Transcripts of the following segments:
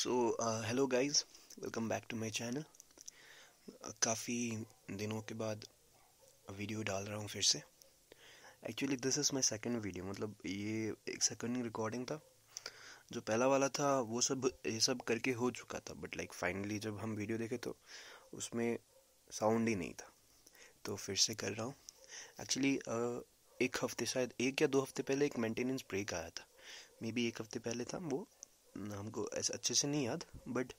so hello guys welcome back to my channel काफ़ी दिनों के बाद वीडियो डाल रहा हूँ फिर से actually this is my second video मतलब ये एक सेकंड रिकॉर्डिंग था जो पहला वाला था वो सब ये सब करके हो चुका था बट लाइक फाइनली जब हम वीडियो देखे तो उसमें साउंड ही नहीं था तो फिर से कर रहा हूँ एक्चुअली uh, एक हफ्ते शायद एक या दो हफ्ते पहले एक मेंटेनेंस ब्रेक आया था मे बी एक हफ्ते पहले था वो हमको ऐसे अच्छे से नहीं याद बट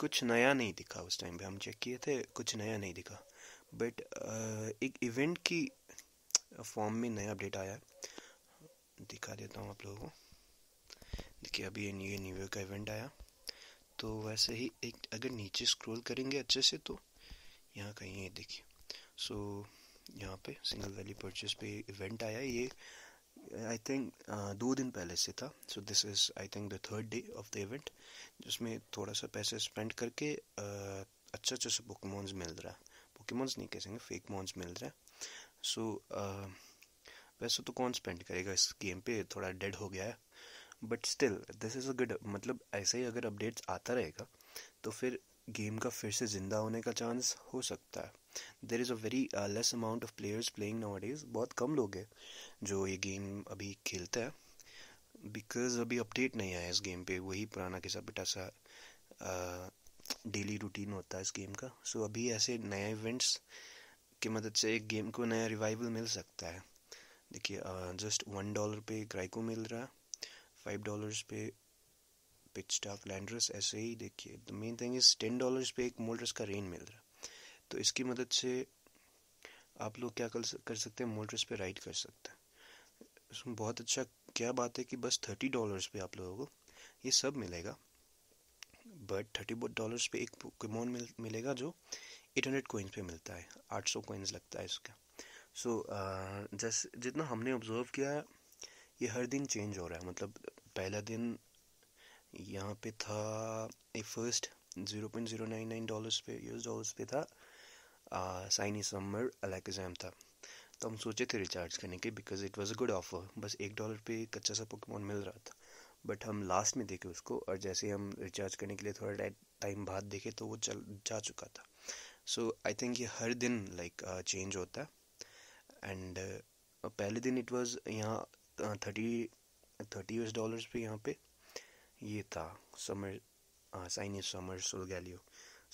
कुछ नया नहीं दिखा उस टाइम पे हम चेक किए थे कुछ नया नहीं दिखा बट एक इवेंट की फॉर्म में नया अपडेट आया है दिखा देता हूँ आप लोगों को देखिए अभी ये न्यू ईयर का इवेंट आया तो वैसे ही एक अगर नीचे स्क्रॉल करेंगे अच्छे से तो यहाँ कहीं ये देखिए सो so, यहाँ पे सिंगल वैली परचेज पे इवेंट आया ये आई थिंक uh, दो दिन पहले से था so this is I think the third day of the event जिसमें थोड़ा सा पैसे स्पेंड करके uh, अच्छा अच्छा पोकेमॉन्स मिल रहा है पोकेमॉन्स नहीं कह सकेंगे फेक मॉन्स मिल रहा है सो uh, वैसे तो कौन स्पेंड करेगा इस गेम पे थोड़ा डेड हो गया है but still this is a good मतलब ऐसे ही अगर अपडेट्स आता रहेगा तो फिर गेम का फिर से ज़िंदा होने का चांस हो सकता है there is a very less amount of players playing nowadays बहुत कम लोग हैं जो ये गेम अभी खेलता है बिकॉज अभी अपडेट नहीं आया इस गेम पे वही पुराना किसा बिटा सा डेली uh, रूटीन होता है इस गेम का सो so, अभी ऐसे नए इवेंट्स की मदद से एक गेम को नया रिवाइवल मिल सकता है देखिए जस्ट वन डॉलर पे क्राइको मिल रहा है फाइव डॉलर्स पे पिच स्टाफ लैंड्रस ऐसे ही देखिए the main thing is ten dollars पे एक मोल्डर्स का रेन मिल रहा है तो इसकी मदद से आप लोग क्या कर कर सकते हैं मोटर्स पे राइड कर सकते हैं बहुत अच्छा क्या बात है कि बस थर्टी डॉलर्स पे आप लोगों को ये सब मिलेगा बट थर्टी डॉलर्स पे एक कमोन मिल, मिलेगा जो एट हंड्रेड कोइंस पे मिलता है आठ सौ कोइंस लगता है इसका सो so, uh, जैसे जितना हमने ऑब्जर्व किया है ये हर दिन चेंज हो रहा है मतलब पहला दिन यहाँ पे था a first zero point zero nine nine dollars पे यूएस डॉलर्स पे था साइनी समर अलग एग्जाम था तो हम सोचे थे रिचार्ज करने के because it was a good offer बस एक डॉलर पे एक अच्छा सा पोकेमोन मिल रहा था बट हम लास्ट में देखे उसको और जैसे हम रिचार्ज करने के लिए थोड़ा टाइम बाद देखे तो वो चल जा चुका था सो आई थिंक ये हर दिन लाइक like, चेंज uh, होता है एंड uh, पहले दिन इट वॉज़ यहाँ थर्टी थर्टी यूएस डॉलर्स पे यहाँ पे ये था समर साइनिस समर गैलियो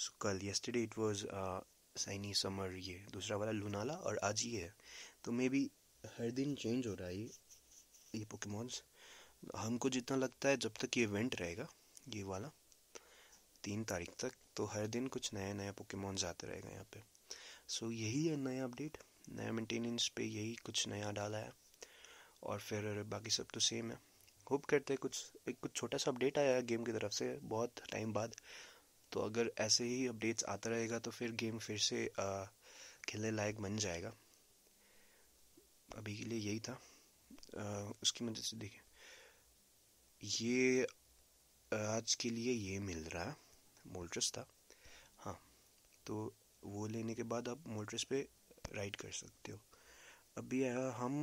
सो कल yesterday it was shiny summer ये दूसरा वाला लुनाला और आज ये है तो मे बी हर दिन चेंज हो रहा है ये ये पोकेमोन्स हमको जितना लगता है जब तक ये इवेंट रहेगा ये वाला तीन तारीख तक तो हर दिन कुछ नया नया पोकेमोन्स आते रहेगा यहाँ पे सो so, यही है नया अपडेट नया मेंटेनेंस पे यही कुछ नया डाला है और फिर बाकी सब तो सेम है होप करते हैं कुछ एक कुछ छोटा सा अपडेट आया है गेम की तरफ से बहुत टाइम बाद तो अगर ऐसे ही अपडेट्स आता रहेगा तो फिर गेम फिर से खेलने लायक बन जाएगा अभी के लिए यही था आ, उसकी मदद से देखिए ये आज के लिए ये मिल रहा है मोल्ट्रस था हाँ तो वो लेने के बाद आप मोल्ट्रस पे राइड कर सकते हो अभी हम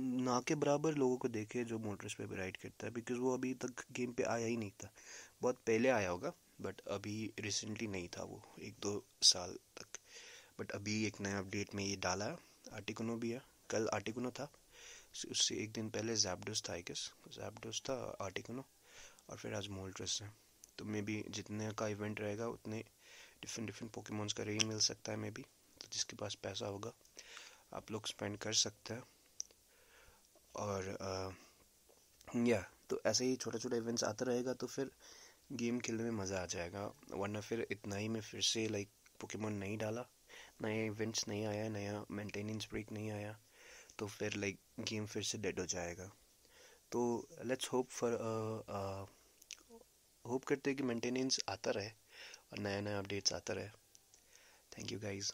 ना के बराबर लोगों को देखे जो मोटर्स पे राइड करता है बिकॉज़ वो अभी तक गेम पे आया ही नहीं था बहुत पहले आया होगा बट अभी रिसेंटली नहीं था वो एक दो साल तक बट अभी एक नया अपडेट में ये डाला आर्टिकुनो भी है कल आर्टिकुनो था उससे एक दिन पहले जैपडोस था आई जैपडोस था आर्टिकुनो और फिर आज मोल्ट्रेस है तो मे बी जितने का इवेंट रहेगा उतने डिफरेंट डिफरेंट पोकेमोन्स का रेंज मिल सकता है मे बी तो जिसके पास पैसा होगा आप लोग स्पेंड कर सकते हैं और आ, या तो ऐसे ही छोटा छोटा इवेंट्स आता रहेगा तो फिर गेम खेलने में मज़ा आ जाएगा वरना फिर इतना ही मैं फिर से लाइक पोकेमोन नहीं डाला नया इवेंट्स नहीं आया नया मेंटेनेंस ब्रेक नहीं आया तो फिर लाइक गेम फिर से डेड हो जाएगा तो लेट्स होप फॉर होप करते हैं कि मेंटेनेंस आता रहे और नया नया अपडेट्स आता रहे थैंक यू गाइज़